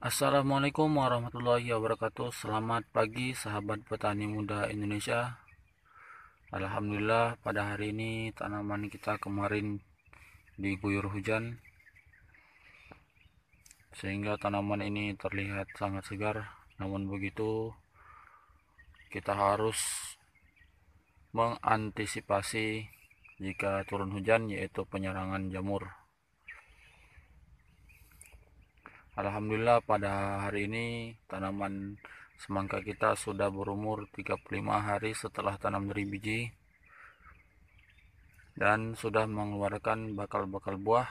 Assalamualaikum warahmatullahi wabarakatuh Selamat pagi sahabat petani muda Indonesia Alhamdulillah pada hari ini tanaman kita kemarin diguyur hujan Sehingga tanaman ini terlihat sangat segar Namun begitu kita harus mengantisipasi jika turun hujan yaitu penyerangan jamur Alhamdulillah pada hari ini tanaman semangka kita sudah berumur 35 hari setelah tanam dari biji dan sudah mengeluarkan bakal-bakal buah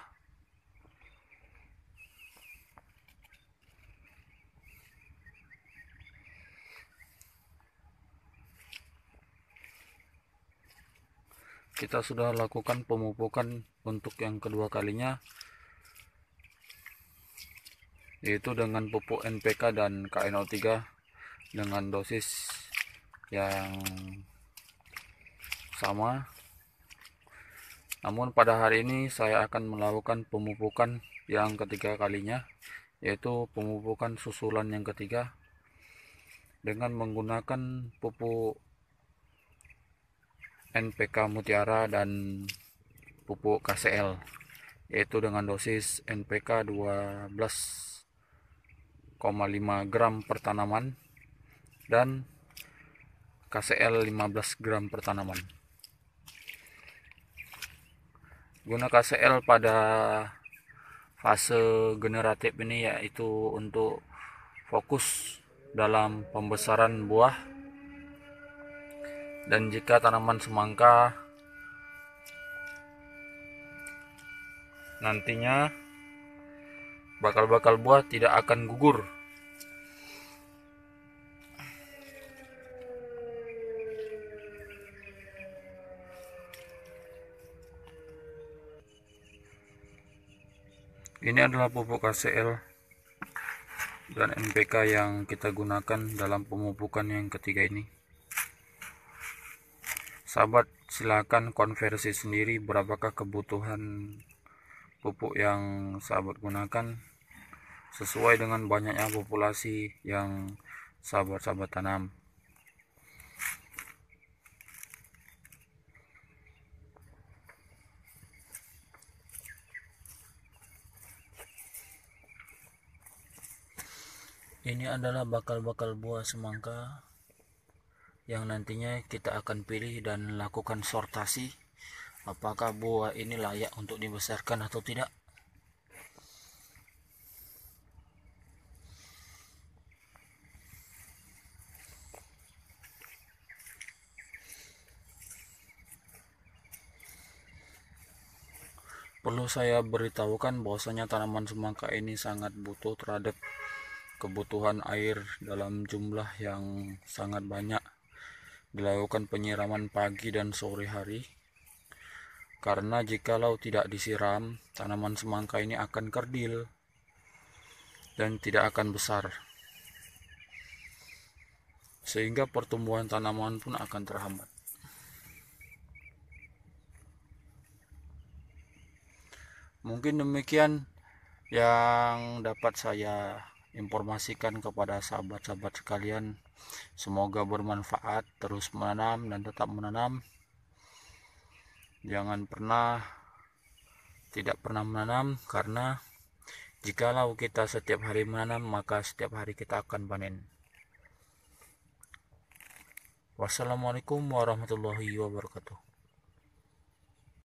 kita sudah lakukan pemupukan untuk yang kedua kalinya yaitu dengan pupuk NPK dan KNO3 dengan dosis yang sama namun pada hari ini saya akan melakukan pemupukan yang ketiga kalinya yaitu pemupukan susulan yang ketiga dengan menggunakan pupuk NPK mutiara dan pupuk KCL yaitu dengan dosis NPK 12 gram per tanaman dan KCL 15 gram per tanaman guna KCL pada fase generatif ini yaitu untuk fokus dalam pembesaran buah dan jika tanaman semangka nantinya bakal-bakal buah tidak akan gugur. Ini adalah pupuk KCL dan NPK yang kita gunakan dalam pemupukan yang ketiga ini. Sahabat, silakan konversi sendiri berapakah kebutuhan pupuk yang sahabat gunakan sesuai dengan banyaknya populasi yang sahabat-sahabat tanam ini adalah bakal-bakal buah semangka yang nantinya kita akan pilih dan lakukan sortasi apakah buah ini layak untuk dibesarkan atau tidak Perlu saya beritahukan bahwasanya tanaman semangka ini sangat butuh terhadap kebutuhan air dalam jumlah yang sangat banyak. Dilakukan penyiraman pagi dan sore hari. Karena jikalau tidak disiram, tanaman semangka ini akan kerdil dan tidak akan besar. Sehingga pertumbuhan tanaman pun akan terhambat. mungkin demikian yang dapat saya informasikan kepada sahabat-sahabat sekalian semoga bermanfaat terus menanam dan tetap menanam jangan pernah tidak pernah menanam karena jikalau kita setiap hari menanam maka setiap hari kita akan panen wassalamualaikum warahmatullahi wabarakatuh